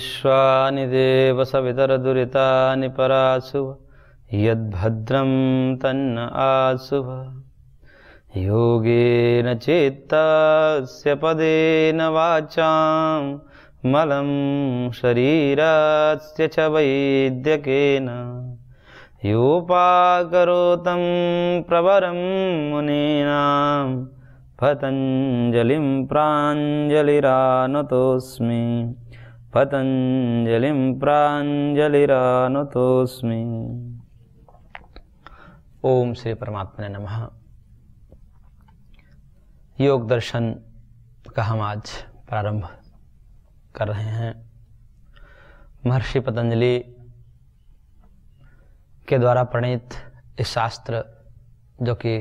विश्वानि देवसवितरदुरितानि परासु यद्भद्रं तन्न आसु योगेन चेत्तस्य पदेन वाचां मलं शरीरास्य च वैद्यकेन योपाकरोतं प्रवरं मुनीनां पतञ्जलिं प्राञ्जलिरानतोऽस्मि पतंजलि प्राञ्जलिरानुतोऽस्मि ओम श्री परमात्मा ने नमः योग दर्शन का हम आज प्रारंभ कर रहे हैं महर्षि पतंजलि के द्वारा प्रणीत इस शास्त्र जो कि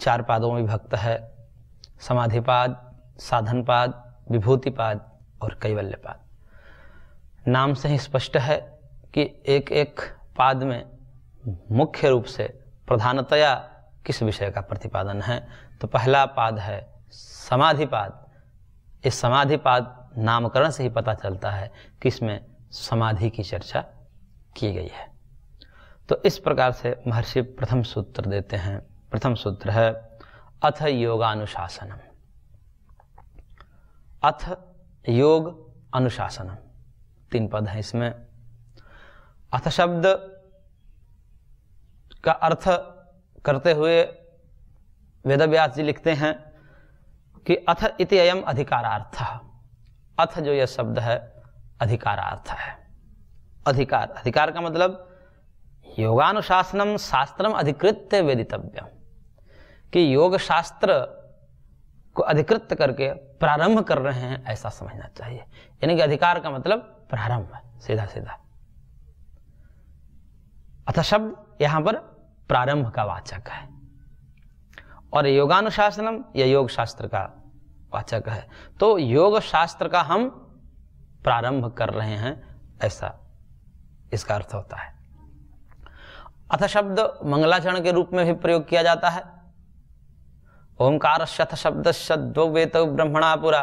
चार पादों में विभक्त है समाधिपाद साधनपाद विभूतिपाद और कैवल्यपाद नाम से ही स्पष्ट है कि एक एक पाद में मुख्य रूप से प्रधानतया किस विषय का प्रतिपादन है तो पहला पाद है समाधिपाद इस समाधिपाद नामकरण से ही पता चलता है कि इसमें समाधि की चर्चा की गई है तो इस प्रकार से महर्षि प्रथम सूत्र देते हैं प्रथम सूत्र है अथ योगानुशासनम अथ योग अनुशासनम तीन पद हैं इसमें अथ शब्द का अर्थ करते हुए वेदव्यास जी लिखते हैं कि अथ इति अयम अधिकारार्थ अथ जो यह शब्द है अधिकारार्थ है अधिकार अधिकार का मतलब योगानुशासनम शास्त्रम अधिकृत वेदितव्य कि योग शास्त्र को अधिकृत करके प्रारंभ कर रहे हैं ऐसा समझना चाहिए यानी कि अधिकार का मतलब प्रारंभ सीधा सीधा अतः शब्द यहां पर प्रारंभ का वाचक है और योगानुशासनम या योग शास्त्र का वाचक है तो योग शास्त्र का हम प्रारंभ कर रहे हैं ऐसा इसका अर्थ होता है अथ शब्द मंगलाचरण के रूप में भी प्रयोग किया जाता है ओंकार शब्द शब्दो वेत ब्रह्मणा पुरा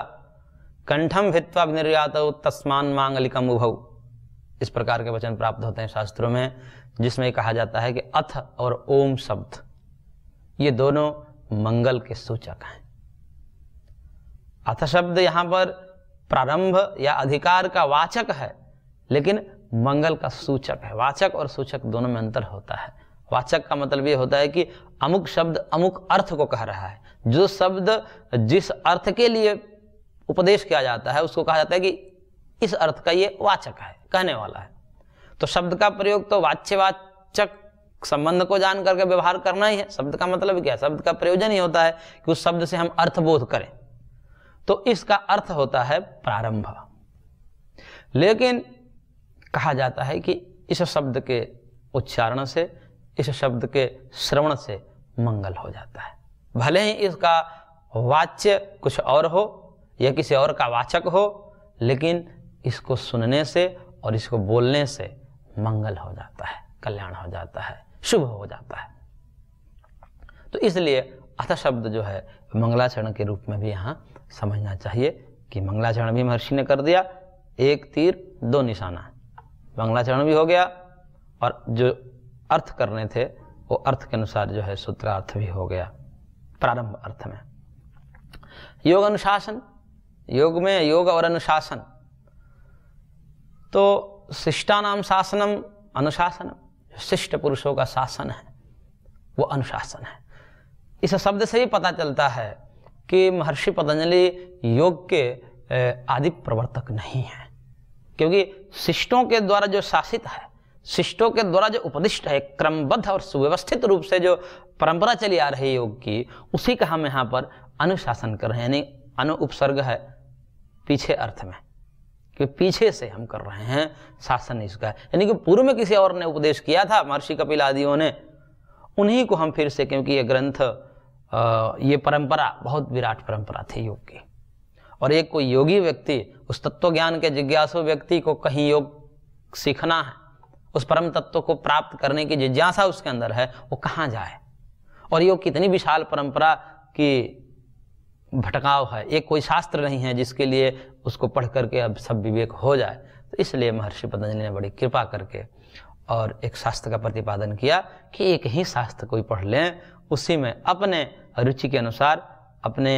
कंठम भित्वा निर्यात तस्मान मांगलिकम उभव इस प्रकार के वचन प्राप्त होते हैं शास्त्रों में जिसमें कहा जाता है कि अथ और ओम शब्द ये दोनों मंगल के सूचक हैं अथ शब्द यहां पर प्रारंभ या अधिकार का वाचक है लेकिन मंगल का सूचक है वाचक और सूचक दोनों में अंतर होता है वाचक का मतलब ये होता है कि अमुक शब्द अमुक अर्थ को कह रहा है जो शब्द जिस अर्थ के लिए उपदेश किया जाता है उसको कहा जाता है कि इस अर्थ का ये वाचक है कहने वाला है तो शब्द का प्रयोग तो वाच्यवाचक संबंध को जान करके व्यवहार करना ही है शब्द का मतलब क्या है शब्द का प्रयोजन ही होता है कि उस शब्द से हम अर्थबोध करें तो इसका अर्थ होता है प्रारंभ लेकिन कहा जाता है कि इस शब्द के उच्चारण से इस शब्द के श्रवण से मंगल हो जाता है भले ही इसका वाच्य कुछ और हो या किसी और का वाचक हो लेकिन इसको सुनने से और इसको बोलने से मंगल हो जाता है कल्याण हो जाता है शुभ हो जाता है तो इसलिए अथ शब्द जो है मंगलाचरण के रूप में भी यहाँ समझना चाहिए कि मंगलाचरण भी महर्षि ने कर दिया एक तीर दो निशाना मंगलाचरण भी हो गया और जो अर्थ करने थे वो अर्थ के अनुसार जो है सूत्रार्थ भी हो गया प्रारंभ अर्थ में योग अनुशासन योग में योग और अनुशासन तो शिष्टा नाम शासनम अनुशासनम शिष्ट पुरुषों का शासन है वो अनुशासन है इस शब्द से ही पता चलता है कि महर्षि पतंजलि योग के आदि प्रवर्तक नहीं है क्योंकि शिष्टों के द्वारा जो शासित है शिष्टों के द्वारा जो उपदिष्ट है क्रमबद्ध और सुव्यवस्थित रूप से जो परंपरा चली आ रही योग की उसी का हम यहाँ पर अनुशासन कर रहे हैं यानी अनु उपसर्ग है पीछे अर्थ में कि पीछे से हम कर रहे हैं शासन इसका यानी कि पूर्व में किसी और ने उपदेश किया था महर्षि कपिल आदियों ने उन्हीं को हम फिर से क्योंकि ये ग्रंथ ये परंपरा बहुत विराट परंपरा थी योग की और एक कोई योगी व्यक्ति उस तत्व ज्ञान के जिज्ञासु व्यक्ति को कहीं योग सीखना है उस परम तत्व को प्राप्त करने की जिज्ञासा उसके अंदर है वो कहाँ जाए और योग कितनी विशाल परंपरा की भटकाव है एक कोई शास्त्र नहीं है जिसके लिए उसको पढ़ करके अब सब विवेक हो जाए तो इसलिए महर्षि पतंजलि ने बड़ी कृपा करके और एक शास्त्र का प्रतिपादन किया कि एक ही शास्त्र कोई पढ़ लें उसी में अपने रुचि के अनुसार अपने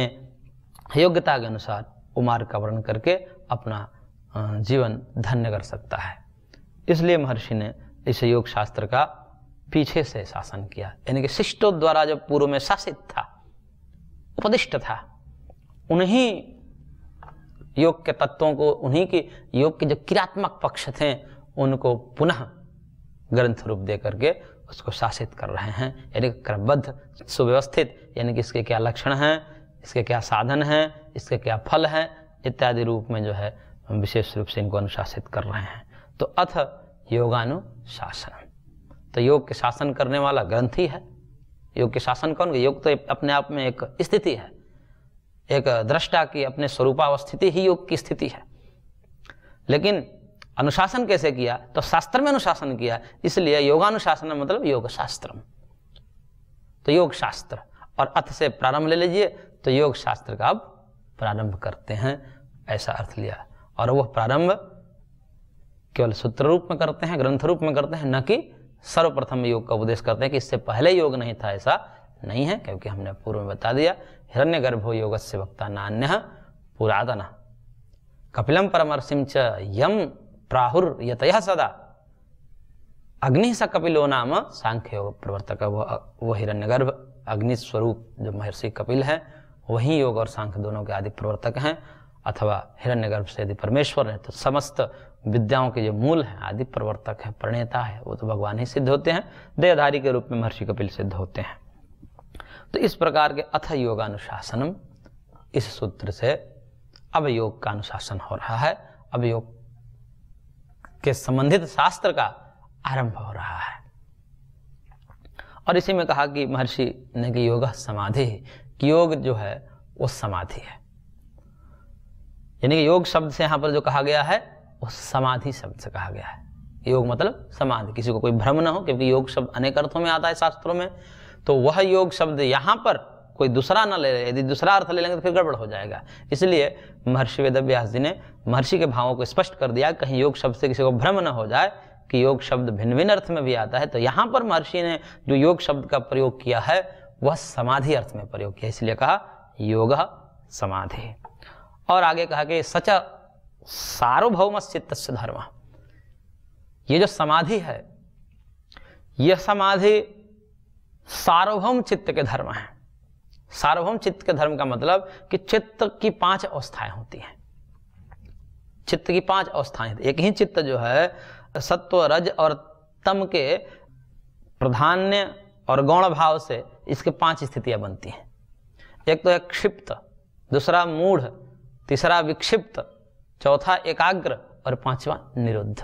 योग्यता के अनुसार उमार का वर्णन करके अपना जीवन धन्य कर सकता है इसलिए महर्षि ने इस योग शास्त्र का पीछे से शासन किया यानी कि शिष्टों द्वारा जब पूर्व में शासित था उपदिष्ट था उन्हीं योग के तत्वों को उन्हीं के योग के जो क्रियात्मक पक्ष थे उनको पुनः ग्रंथ रूप दे करके उसको शासित कर रहे हैं यानी क्रमबद्ध सुव्यवस्थित यानी कि इसके क्या लक्षण हैं इसके क्या साधन हैं इसके क्या फल हैं इत्यादि रूप में जो है हम विशेष रूप से इनको अनुशासित कर रहे हैं तो अथ योगानुशासन तो योग के शासन करने वाला ग्रंथ ही है योग के शासन कौन योग तो अपने आप में एक स्थिति है एक दृष्टा की अपने स्वरूपावस्थिति ही योग की स्थिति है लेकिन अनुशासन कैसे किया तो शास्त्र में अनुशासन किया इसलिए योगानुशासन मतलब योग शास्त्र तो योग शास्त्र और अर्थ से प्रारंभ ले लीजिए तो योग शास्त्र का अब प्रारंभ करते हैं ऐसा अर्थ लिया और वह प्रारंभ केवल सूत्र रूप में करते हैं ग्रंथ रूप में करते हैं न कि सर्वप्रथम योग का उपदेश करते हैं कि इससे पहले योग नहीं था ऐसा नहीं है क्योंकि हमने पूर्व में बता दिया हिरण्य योग से वक्ता नान्य पुरातन कपिलम परमर्षिम च यम प्राहुर सदा अग्नि स कपिलो नाम सांख्य योग प्रवर्तक वो वो हिरण्य गर्भ अग्निस्वरूप जो महर्षि कपिल है वही योग और सांख्य दोनों के आदि प्रवर्तक हैं अथवा हिरण्यगर्भ से यदि परमेश्वर है तो समस्त विद्याओं के जो मूल हैं आदि प्रवर्तक हैं प्रणेता है वो तो भगवान ही सिद्ध होते हैं देहधारी के रूप में महर्षि कपिल सिद्ध होते हैं तो इस प्रकार के अथ योगानुशासनम इस सूत्र से अब योग का अनुशासन हो रहा है अब योग के संबंधित शास्त्र का आरंभ हो रहा है और इसी में कहा कि महर्षि ने कि योग समाधि कि योग जो है वो समाधि है यानी कि योग शब्द से यहां पर जो कहा गया है वो समाधि शब्द से कहा गया है योग मतलब समाधि किसी को कोई भ्रम ना हो क्योंकि योग शब्द अनेक अर्थों में आता है शास्त्रों में तो वह योग शब्द यहाँ पर कोई दूसरा ना ले यदि दूसरा अर्थ ले लेंगे तो फिर गड़बड़ हो जाएगा इसलिए महर्षि वेदव्यास जी ने महर्षि के भावों को स्पष्ट कर दिया कहीं योग शब्द से किसी को भ्रम न हो जाए कि योग शब्द भिन्न भिन्न अर्थ में भी आता है तो यहाँ पर महर्षि ने जो योग शब्द का प्रयोग किया है वह समाधि अर्थ में प्रयोग किया इसलिए कहा योग समाधि और आगे कहा कि सच सार्वभौम चित्त धर्म ये जो समाधि है यह समाधि सार्वभौम चित्त के धर्म हैं सार्वभौम चित्त के धर्म का मतलब कि चित्त की पांच अवस्थाएं होती हैं चित्त की पांच अवस्थाएं एक ही चित्त जो है सत्व रज और तम के प्रधान्य और गौण भाव से इसके पांच स्थितियां बनती हैं एक तो है क्षिप्त दूसरा मूढ़ तीसरा विक्षिप्त चौथा एकाग्र और पांचवा निरुद्ध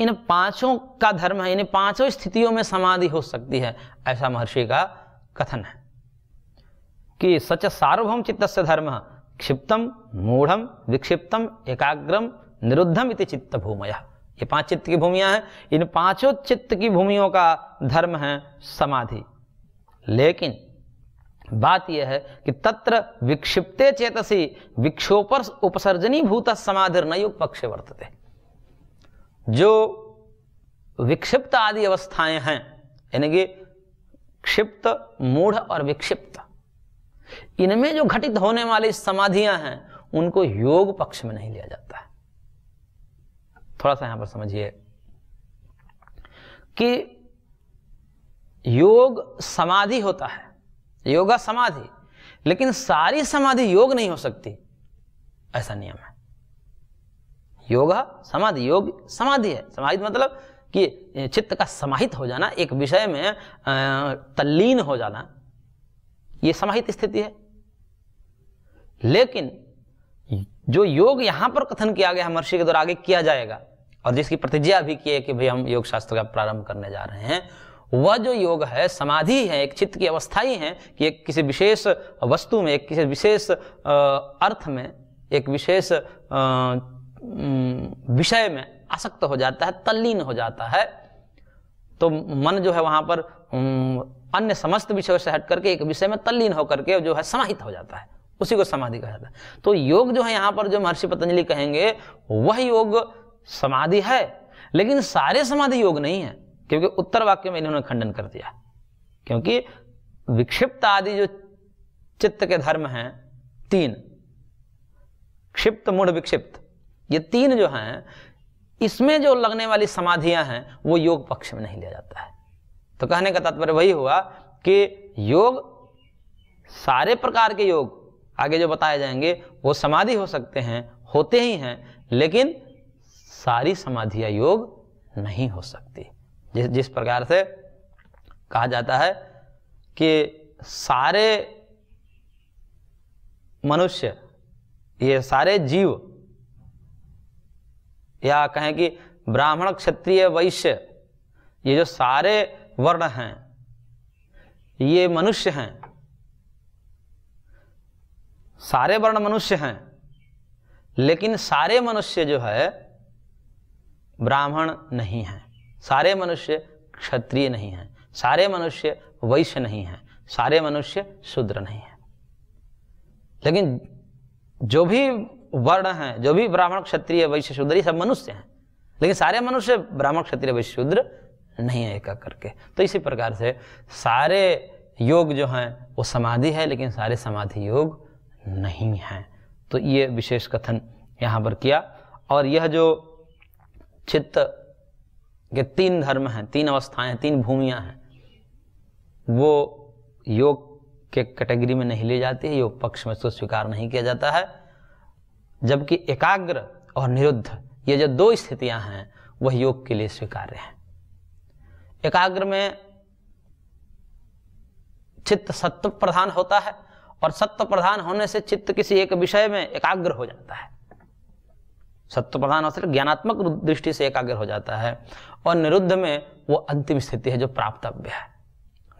इन पांचों का धर्म है इन पांचों स्थितियों में समाधि हो सकती है ऐसा महर्षि का कथन है कि सच सार्वभौम चित्त से धर्म क्षिप्तम मूढ़म विक्षिप्तम एकाग्रम निरुद्धम इति चित्त भूमय ये पांच चित्त की भूमिया है इन पांचों चित्त की भूमियों का धर्म है समाधि लेकिन बात यह है कि तत्र विक्षिप्ते चेतसी विक्षोपर उपसर्जनी भूत समाधि नयुग पक्षे वर्तते जो विक्षिप्त आदि अवस्थाएं हैं यानी कि क्षिप्त मूढ़ और विक्षिप्त इनमें जो घटित होने वाली समाधियां हैं उनको योग पक्ष में नहीं लिया जाता है थोड़ा सा यहां पर समझिए कि योग समाधि होता है योगा समाधि लेकिन सारी समाधि योग नहीं हो सकती ऐसा नियम है योग समाधि योग समाधि है समाहित मतलब कि चित्त का समाहित हो जाना एक विषय में तल्लीन हो जाना ये समाहित स्थिति है लेकिन जो योग यहां पर कथन किया गया महर्षि के द्वारा आगे किया जाएगा और जिसकी प्रतिज्ञा भी की है कि भाई हम योग शास्त्र का प्रारंभ करने जा रहे हैं वह जो योग है समाधि है एक चित्त की अवस्था ही है कि एक किसी विशेष वस्तु में एक किसी विशेष अर्थ में एक विशेष विषय में आसक्त हो जाता है तल्लीन हो जाता है तो मन जो है वहां पर अन्य समस्त विषयों से हट करके एक विषय में तल्लीन होकर के जो है समाहित हो जाता है उसी को समाधि कहा जाता है तो योग जो है यहां पर जो महर्षि पतंजलि कहेंगे वह योग समाधि है लेकिन सारे समाधि योग नहीं है क्योंकि उत्तर वाक्य में इन्होंने खंडन कर दिया क्योंकि विक्षिप्त आदि जो चित्त के धर्म हैं तीन क्षिप्त मूढ़ विक्षिप्त ये तीन जो हैं इसमें जो लगने वाली समाधियां हैं वो योग पक्ष में नहीं लिया जाता है तो कहने का तात्पर्य वही हुआ कि योग सारे प्रकार के योग आगे जो बताए जाएंगे वो समाधि हो सकते हैं होते ही हैं लेकिन सारी समाधियां योग नहीं हो सकती जिस जिस प्रकार से कहा जाता है कि सारे मनुष्य ये सारे जीव या कहें कि ब्राह्मण क्षत्रिय वैश्य ये जो सारे वर्ण हैं ये मनुष्य हैं सारे वर्ण मनुष्य हैं लेकिन सारे मनुष्य जो है ब्राह्मण नहीं हैं सारे मनुष्य क्षत्रिय नहीं हैं सारे मनुष्य वैश्य नहीं हैं सारे मनुष्य शूद्र नहीं हैं लेकिन जो भी वर्ण हैं जो भी ब्राह्मण क्षत्रिय वैश्य शूद्र ये सब मनुष्य हैं लेकिन सारे मनुष्य ब्राह्मण क्षत्रिय वैश्य शूद्र नहीं है एका करके तो इसी प्रकार से सारे योग जो हैं वो समाधि है लेकिन सारे समाधि योग नहीं हैं तो ये विशेष कथन यहाँ पर किया और यह जो चित्त के तीन धर्म हैं तीन अवस्थाएं हैं तीन भूमियां हैं वो योग के कैटेगरी में नहीं ले जाती है योग पक्ष में उसको तो स्वीकार नहीं किया जाता है जबकि एकाग्र और निरुद्ध ये जो दो स्थितियां हैं वह योग के लिए स्वीकार्य हैं एकाग्र में चित्त सत्व प्रधान होता है और सत्व प्रधान होने से चित्त किसी एक विषय में एकाग्र हो जाता है सत्व प्रधान होने से ज्ञानात्मक दृष्टि से एकाग्र हो जाता है और निरुद्ध में वो अंतिम स्थिति है जो प्राप्तव्य है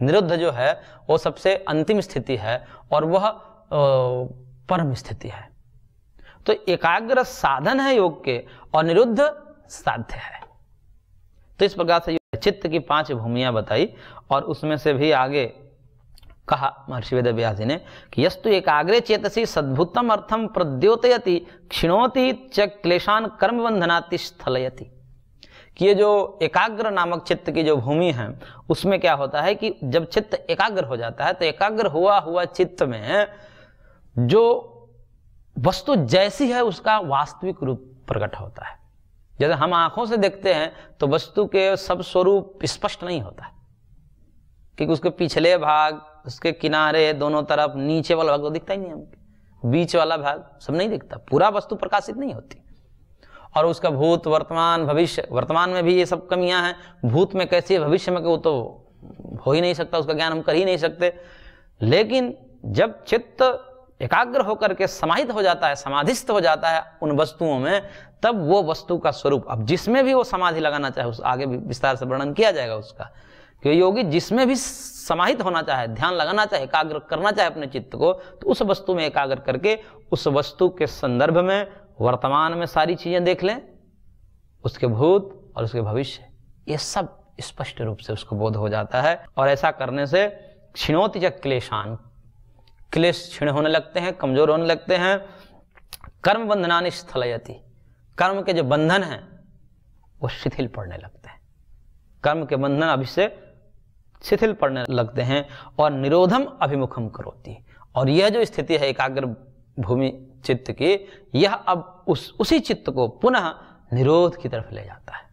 निरुद्ध जो है वो सबसे अंतिम स्थिति है और वह परम स्थिति है तो एकाग्र साधन है योग के और निरुद्ध साध्य है तो इस प्रकार से चित्त की पांच भूमिया बताई और उसमें से भी आगे कहा महर्षि वेद व्यास ने कि यस्तु एकाग्रे चेतसी सद्भुतम अर्थम प्रद्योतयति क्षिणोति च क्लेशान कर्म बंधनाति स्थलयति कि ये जो एकाग्र नामक चित्त की जो भूमि है उसमें क्या होता है कि जब चित्त एकाग्र हो जाता है तो एकाग्र हुआ हुआ चित्त में जो वस्तु जैसी है उसका वास्तविक रूप प्रकट होता है जैसे हम आंखों से देखते हैं तो वस्तु के सब स्वरूप स्पष्ट नहीं होता है क्योंकि उसके पिछले भाग उसके किनारे दोनों तरफ नीचे वाला भाग तो दिखता ही नहीं हमको बीच वाला भाग सब नहीं दिखता पूरा वस्तु प्रकाशित नहीं होती और उसका भूत वर्तमान भविष्य वर्तमान में भी ये सब कमियां हैं भूत में कैसी है भविष्य में वो तो हो ही नहीं सकता उसका ज्ञान हम कर ही नहीं सकते लेकिन जब चित्त एकाग्र होकर के समाहित हो जाता है समाधिस्थ हो जाता है उन वस्तुओं में तब वो वस्तु का स्वरूप अब जिसमें भी वो समाधि लगाना चाहे उस आगे भी विस्तार से वर्णन किया जाएगा उसका कि योगी जिसमें भी समाहित होना चाहे ध्यान लगाना चाहे एकाग्र करना चाहे अपने चित्त को तो उस वस्तु में एकाग्र करके उस वस्तु के संदर्भ में वर्तमान में सारी चीज़ें देख लें उसके भूत और उसके भविष्य ये सब स्पष्ट रूप से उसको बोध हो जाता है और ऐसा करने से क्षिणोत या क्लेशान क्लेश क्षीण होने लगते हैं कमजोर होने लगते हैं कर्म बंधनानि स्थल कर्म के जो बंधन हैं वो शिथिल पड़ने लगते हैं कर्म के बंधन अभी से शिथिल पड़ने लगते हैं और निरोधम अभिमुखम करोती और यह जो स्थिति है एकाग्र भूमि चित्त की यह अब उस उसी चित्त को पुनः निरोध की तरफ ले जाता है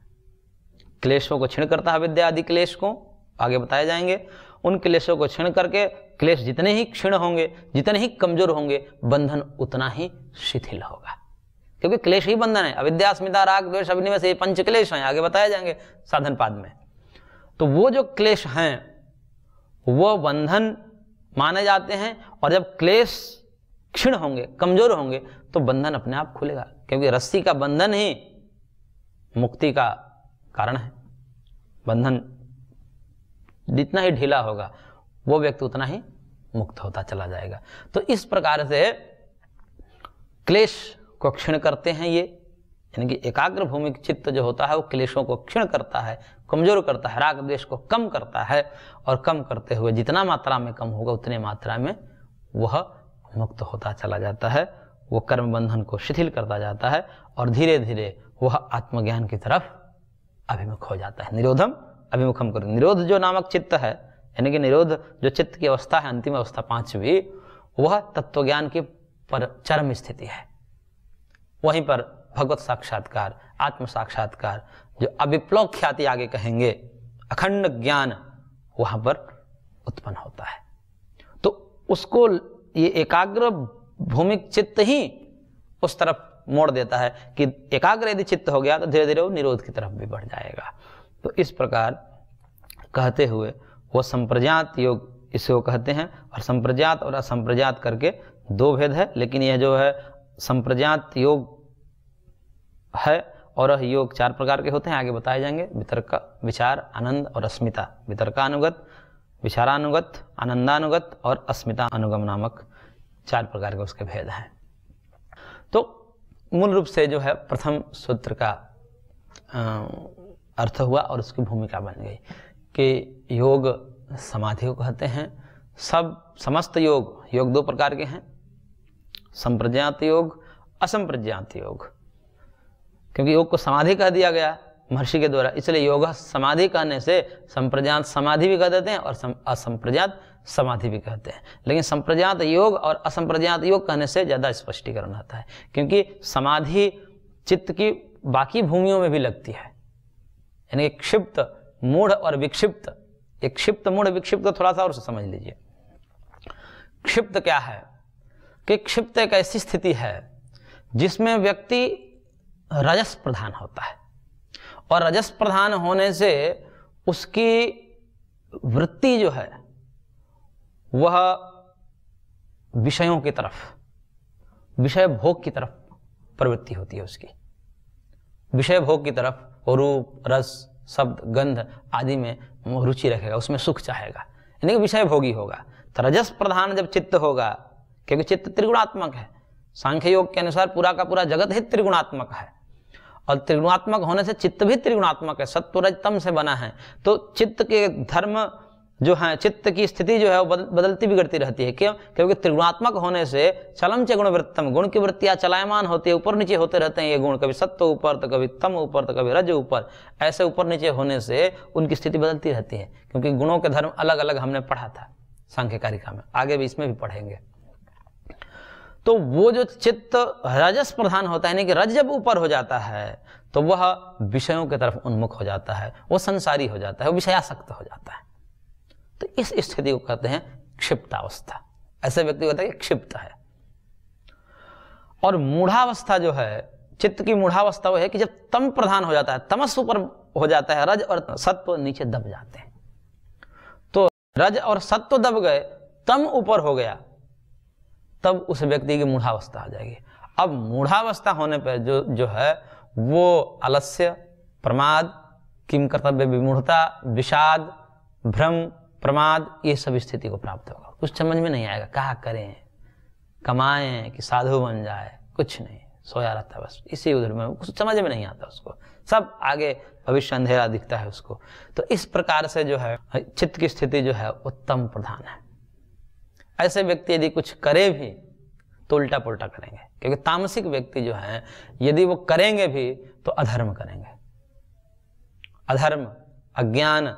क्लेशों को छिण करता है विद्या आदि क्लेश को आगे बताए जाएंगे उन क्लेशों को क्षीण करके क्लेश जितने ही क्षीण होंगे जितने ही कमजोर होंगे बंधन उतना ही शिथिल होगा क्योंकि क्लेश ही बंधन है अविद्या अस्मिता राग द्वेष अभिनिवेश ये पंच क्लेश हैं आगे बताए जाएंगे साधन पाद में तो वो जो क्लेश हैं वो बंधन माने जाते हैं और जब क्लेश क्षीण होंगे कमजोर होंगे तो बंधन अपने आप खुलेगा क्योंकि रस्सी का बंधन ही मुक्ति का कारण है बंधन जितना ही ढीला होगा वो व्यक्ति उतना ही मुक्त होता चला जाएगा तो इस प्रकार से क्लेश को क्षीण करते हैं ये यानी कि एकाग्र भूमि चित्त जो होता है वो क्लेशों को क्षीण करता है कमजोर करता है राग द्वेष को कम करता है और कम करते हुए जितना मात्रा में कम होगा उतने मात्रा में वह मुक्त होता चला जाता है वो कर्म बंधन को शिथिल करता जाता है और धीरे धीरे वह आत्मज्ञान की तरफ अभिमुख हो जाता है निरोधम अभिमुखम करो निरोध जो नामक चित्त है यानी कि निरोध जो चित्त की अवस्था है अंतिम अवस्था पांचवी वह तत्वज्ञान की पर चरम स्थिति है वहीं पर भगवत साक्षात्कार आत्म साक्षात्कार जो अभिप्लव ख्याति आगे कहेंगे अखंड ज्ञान वहां पर उत्पन्न होता है तो उसको ये एकाग्र भूमिक चित्त ही उस तरफ मोड़ देता है कि एकाग्र यदि चित्त हो गया तो धीरे धीरे वो निरोध की तरफ भी बढ़ जाएगा तो इस प्रकार कहते हुए वो संप्रजात योग इसको कहते हैं और संप्रजात और असंप्रजात करके दो भेद है लेकिन यह जो है संप्रजात योग है और योग चार प्रकार के होते हैं आगे बताए जाएंगे वितर्क विचार आनंद और अस्मिता वितर्कानुगत विचारानुगत आनंदानुगत और अस्मिता अनुगम नामक चार प्रकार के उसके भेद हैं तो मूल रूप से जो है प्रथम सूत्र का अर्थ हुआ और उसकी भूमिका बन गई कि योग समाधि को कहते हैं सब समस्त योग योग दो प्रकार के हैं संप्रज्ञात योग असंप्रज्ञात योग क्योंकि योग को समाधि कह दिया गया महर्षि के द्वारा इसलिए योग समाधि कहने से संप्रज्ञात समाधि भी कह देते हैं और असंप्रज्ञात समाधि भी कहते हैं लेकिन संप्रज्ञात योग और असंप्रज्ञात योग कहने से ज़्यादा स्पष्टीकरण आता है क्योंकि समाधि चित्त की बाकी भूमियों में भी लगती है यानी कि क्षिप्त मूढ़ और विक्षिप्त ये क्षिप्त मूढ़ विक्षिप्त थोड़ा सा और समझ लीजिए क्षिप्त क्या है कि क्षिप्त एक ऐसी स्थिति है जिसमें व्यक्ति रजस प्रधान होता है और रजस प्रधान होने से उसकी वृत्ति जो है वह विषयों की तरफ विषय भोग की तरफ प्रवृत्ति होती है उसकी विषय भोग की तरफ रूप रस शब्द गंध आदि में रुचि रखेगा उसमें सुख चाहेगा यानी कि विषय भोगी होगा तो रजस प्रधान जब चित्त होगा क्योंकि चित्त त्रिगुणात्मक है सांख्य योग के अनुसार पूरा का पूरा जगत ही त्रिगुणात्मक है और त्रिगुणात्मक होने से चित्त भी त्रिगुणात्मक है सत्व रजतम से बना है तो चित्त के धर्म जो है चित्त की स्थिति जो है वो बदलती बिगड़ती रहती है क्यों क्योंकि त्रिगुणात्मक होने से चलम च गुण वृत्तम गुण की वृत्तियाँ चलायमान होती है ऊपर नीचे होते रहते हैं ये गुण कभी सत्य ऊपर तो कभी तम ऊपर तो कभी रज ऊपर ऐसे ऊपर नीचे होने से उनकी स्थिति बदलती रहती है क्योंकि गुणों के धर्म अलग अलग हमने पढ़ा था सांख्यकारिका में आगे भी इसमें भी पढ़ेंगे तो वो जो चित्त रजस प्रधान होता है यानी कि रज जब ऊपर हो जाता है तो वह विषयों की तरफ उन्मुख हो जाता है वो संसारी हो जाता है वो विषयासक्त हो जाता है तो इस स्थिति को कहते हैं क्षिप्तावस्था ऐसे व्यक्ति को कहते हैं क्षिप्त है और मूढ़ावस्था जो है चित्त की मूढ़ावस्था वो है कि जब तम प्रधान हो जाता है तमस ऊपर हो जाता है रज और सत्व नीचे दब जाते हैं तो रज और सत्व दब गए तम ऊपर हो गया तब उस व्यक्ति की मूढ़ावस्था आ जाएगी अब मूढ़ावस्था होने पर जो जो है वो आलस्य प्रमाद किम कर्तव्य विमूढ़ता विषाद भ्रम प्रमाद ये सब स्थिति को प्राप्त होगा कुछ समझ में नहीं आएगा कहा करें कमाएं कि साधु बन जाए कुछ नहीं सोया रहता बस इसी उधर में कुछ समझ में नहीं आता उसको सब आगे भविष्य अंधेरा दिखता है उसको तो इस प्रकार से जो है चित्त की स्थिति जो है उत्तम प्रधान है ऐसे व्यक्ति यदि कुछ करे भी तो उल्टा पुलटा करेंगे क्योंकि तामसिक व्यक्ति जो है यदि वो करेंगे भी तो अधर्म करेंगे अधर्म अज्ञान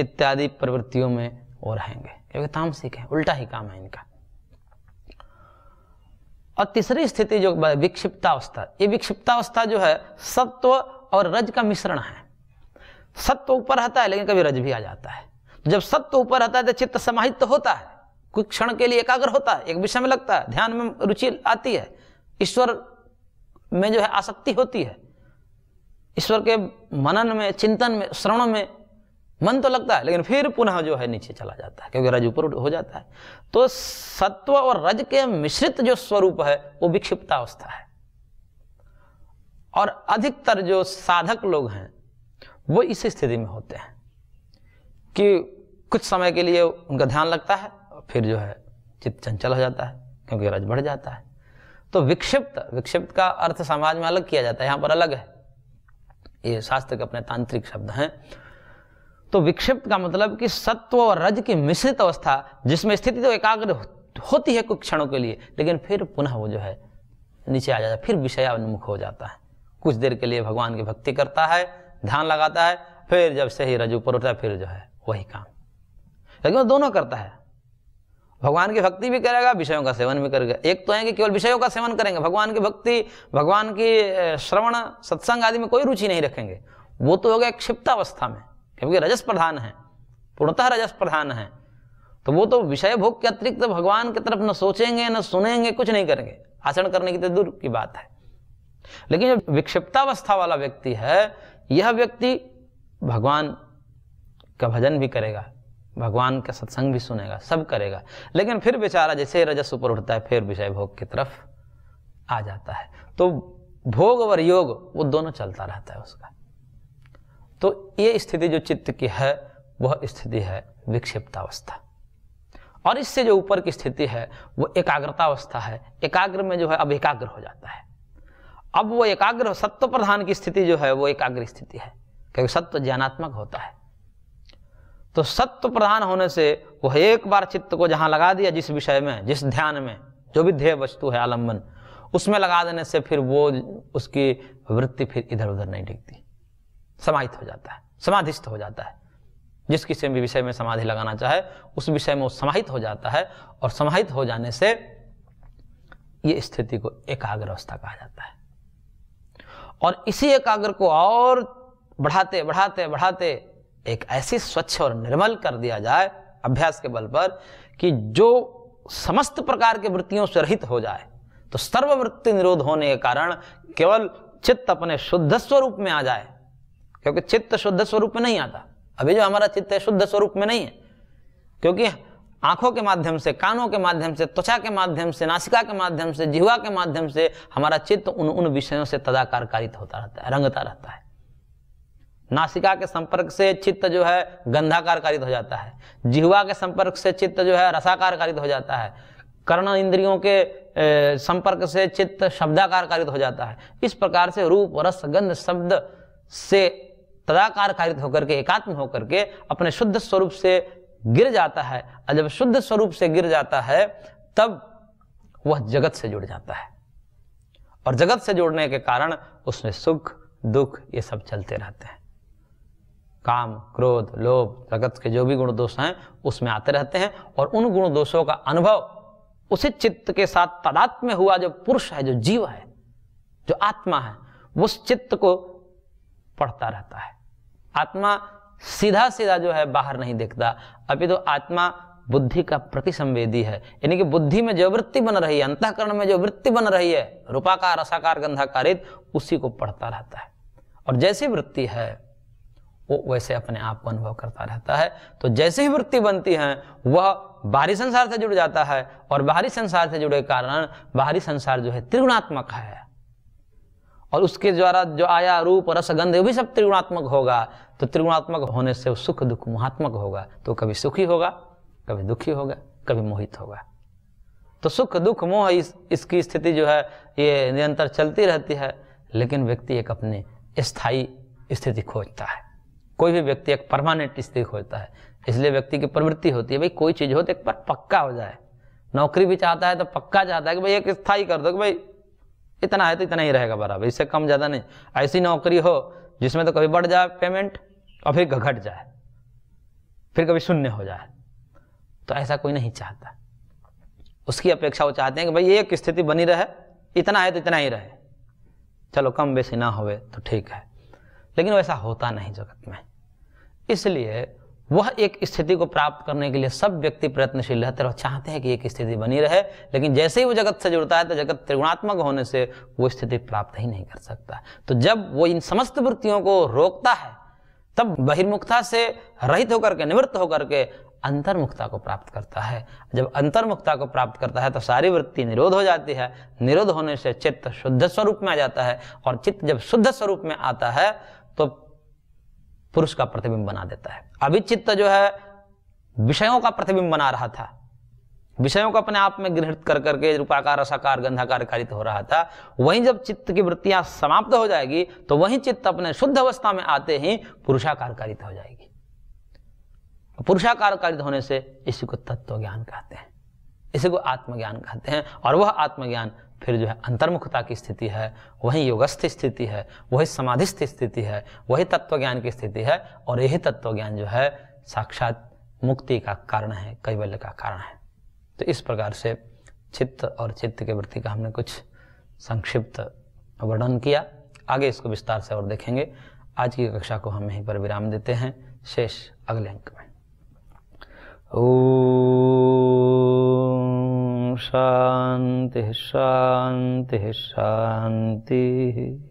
इत्यादि प्रवृत्तियों में वो रहेंगे क्योंकि तामसिक है उल्टा ही काम है इनका और तीसरी स्थिति जो विक्षिप्तावस्था ये विक्षिप्तावस्था जो है सत्व और रज का मिश्रण है सत्व ऊपर रहता है लेकिन कभी रज भी आ जाता है जब सत्व ऊपर रहता है तो चित्त समाहित तो होता है कुछ क्षण के लिए एकाग्र होता है एक विषय में लगता है ध्यान में रुचि आती है ईश्वर में जो है आसक्ति होती है ईश्वर के मनन में चिंतन में श्रवण में मन तो लगता है लेकिन फिर पुनः जो है नीचे चला जाता है क्योंकि रज ऊपर हो जाता है तो सत्व और रज के मिश्रित जो स्वरूप है वो विक्षिप्तावस्था है और अधिकतर जो साधक लोग हैं वो इस स्थिति में होते हैं कि कुछ समय के लिए उनका ध्यान लगता है और फिर जो है चित्त चंचल हो जाता है क्योंकि रज बढ़ जाता है तो विक्षिप्त विक्षिप्त का अर्थ समाज में अलग किया जाता है यहाँ पर अलग है ये शास्त्र के अपने तांत्रिक शब्द हैं तो विक्षिप्त का मतलब कि सत्व और रज की मिश्रित अवस्था जिसमें स्थिति तो एकाग्र होती है कुछ क्षणों के लिए लेकिन फिर पुनः वो जो है नीचे आ जाता है फिर विषयाभिमुख हो जाता है कुछ देर के लिए भगवान की भक्ति करता है ध्यान लगाता है फिर जब सही रज ऊपर उठता है फिर जो है वही काम लेकिन वो दोनों करता है भगवान की भक्ति भी करेगा विषयों का सेवन भी करेगा एक तो है कि केवल विषयों का सेवन करेंगे भगवान की भक्ति भगवान की श्रवण सत्संग आदि में कोई रुचि नहीं रखेंगे वो तो हो गया क्षिप्तावस्था में क्योंकि रजस प्रधान है पूर्णतः रजस प्रधान है तो वो तो विषय भोग के अतिरिक्त तो भगवान की तरफ न सोचेंगे न सुनेंगे कुछ नहीं करेंगे आचरण करने की तो दूर की बात है लेकिन जो विक्षिप्तावस्था वाला व्यक्ति है यह व्यक्ति भगवान का भजन भी करेगा भगवान का सत्संग भी सुनेगा सब करेगा लेकिन फिर बेचारा जैसे रजस ऊपर उठता है फिर विषय भोग की तरफ आ जाता है तो भोग और योग वो दोनों चलता रहता है उसका तो ये स्थिति जो चित्त की है वह स्थिति है विक्षिप्तावस्था और इससे जो ऊपर की स्थिति है वो एकाग्रतावस्था है एकाग्र में जो है अब एकाग्र हो जाता है अब वो एकाग्र सत्व प्रधान की स्थिति जो है वो एकाग्र स्थिति है क्योंकि सत्व ज्ञानात्मक होता है तो सत्व प्रधान होने से वह एक बार चित्त को जहां लगा दिया जिस विषय में जिस ध्यान में जो भी ध्येय वस्तु है आलम्बन उसमें लगा देने से फिर वो उसकी वृत्ति फिर इधर उधर नहीं टिकती समाहित हो जाता है समाधिस्थ हो जाता है जिस किसी भी विषय में समाधि लगाना चाहे उस विषय में वो समाहित हो जाता है और समाहित हो जाने से ये स्थिति को एकाग्र अवस्था कहा जाता है और इसी एकाग्र को और बढ़ाते बढ़ाते बढ़ाते एक ऐसी स्वच्छ और निर्मल कर दिया जाए अभ्यास के बल पर कि जो समस्त प्रकार के वृत्तियों से रहित हो जाए तो सर्ववृत्ति निरोध होने के कारण केवल चित्त अपने शुद्ध स्वरूप में आ जाए क्योंकि चित्त शुद्ध स्वरूप में नहीं आता अभी जो हमारा चित्त है शुद्ध स्वरूप में नहीं है क्योंकि आंखों के माध्यम से कानों के माध्यम से त्वचा के माध्यम से नासिका के माध्यम से जिहवा के माध्यम से हमारा चित्त उन उन विषयों से तदाकारकारित होता रहता है रंगता रहता है नासिका के संपर्क से चित्त जो है कारित हो जाता है जिहवा के संपर्क से चित्त जो है रसाकारित हो जाता है कर्ण इंद्रियों के संपर्क से चित्त शब्दाकारित हो जाता है इस प्रकार से रूप रस गंध शब्द से तदाकार कारित होकर के एकात्म होकर के अपने शुद्ध स्वरूप से गिर जाता है और जब शुद्ध स्वरूप से गिर जाता है तब वह जगत से जुड़ जाता है और जगत से जुड़ने के कारण उसमें सुख दुख ये सब चलते रहते हैं काम क्रोध लोभ जगत के जो भी गुण दोष हैं उसमें आते रहते हैं और उन गुण दोषों का अनुभव उसी चित्त के साथ तदात्म्य हुआ जो पुरुष है जो जीव है जो आत्मा है उस चित्त को पढ़ता रहता है आत्मा सीधा सीधा जो है बाहर नहीं देखता अभी तो आत्मा बुद्धि का प्रतिसंवेदी है यानी कि बुद्धि में जो वृत्ति बन रही है अंतकरण में जो वृत्ति बन रही है रूपाकार रसाकार गंधाकारित उसी को पढ़ता रहता है और जैसी वृत्ति है वो वैसे अपने आप को अनुभव करता रहता है तो जैसे ही वृत्ति बनती है वह बाहरी संसार से जुड़ जाता है और बाहरी संसार से जुड़े कारण बाहरी संसार जो है त्रिगुणात्मक है और उसके द्वारा जो आया रूप रसगंध वो भी सब त्रिगुणात्मक होगा तो त्रिगुणात्मक होने से सुख दुख मोहात्मक होगा तो कभी सुखी होगा कभी दुखी होगा कभी मोहित होगा तो सुख दुख मोह इस, इसकी स्थिति जो है ये निरंतर चलती रहती है लेकिन व्यक्ति एक अपने स्थायी स्थिति खोजता है कोई भी व्यक्ति एक परमानेंट स्थिति खोजता है इसलिए व्यक्ति की प्रवृत्ति होती है भाई कोई चीज़ हो तो एक बार पक्का हो जाए नौकरी भी चाहता है तो पक्का चाहता है कि भाई एक स्थायी कर दो कि भाई इतना है तो इतना ही रहेगा बराबर इससे कम ज़्यादा नहीं ऐसी नौकरी हो जिसमें तो कभी बढ़ जाए पेमेंट और फिर घट जाए फिर कभी शून्य हो जाए तो ऐसा कोई नहीं चाहता उसकी अपेक्षा वो चाहते हैं कि भाई एक स्थिति बनी रहे इतना है तो इतना ही रहे चलो कम बेसी ना होवे तो ठीक है लेकिन वैसा होता नहीं जगत में इसलिए वह एक स्थिति को प्राप्त करने के लिए सब व्यक्ति प्रयत्नशील रहते और चाहते हैं कि एक स्थिति बनी रहे लेकिन जैसे ही वो जगत से जुड़ता है तो जगत त्रिगुणात्मक होने से वो स्थिति प्राप्त ही नहीं कर सकता तो जब वो इन समस्त वृत्तियों को रोकता है तब बहिर्मुखता से रहित होकर के निवृत्त होकर के अंतर्मुखता को प्राप्त करता है जब अंतर्मुखता को प्राप्त करता है तो सारी वृत्ति निरोध हो जाती है निरोध होने से चित्त शुद्ध स्वरूप में आ जाता है और चित्त जब शुद्ध स्वरूप में आता है तो पुरुष का प्रतिबिंब बना देता है अभिचित्त जो है विषयों का प्रतिबिंब बना रहा था विषयों को अपने आप में गृहित कर करके रूपाकार रसाकार गंधाकार कारित हो रहा था वहीं जब चित्त की वृत्तियां समाप्त हो जाएगी तो वहीं चित्त अपने शुद्ध अवस्था में आते ही पुरुषाकार कारित हो जाएगी पुरुषाकार कारित होने से इसी को तत्व ज्ञान कहते हैं इसी को आत्मज्ञान कहते हैं और वह आत्मज्ञान फिर जो है अंतर्मुखता की स्थिति है वही योगस्थ स्थिति है वही समाधिस्थ स्थिति है वही तत्व ज्ञान की स्थिति है और यही तत्व ज्ञान जो है साक्षात मुक्ति का कारण है कैवल्य का कारण है तो इस प्रकार से चित्त और चित्त के वृत्ति का हमने कुछ संक्षिप्त वर्णन किया आगे इसको विस्तार से और देखेंगे आज की कक्षा को हम यहीं पर विराम देते हैं शेष अगले अंक में ओ शांति शांति शांति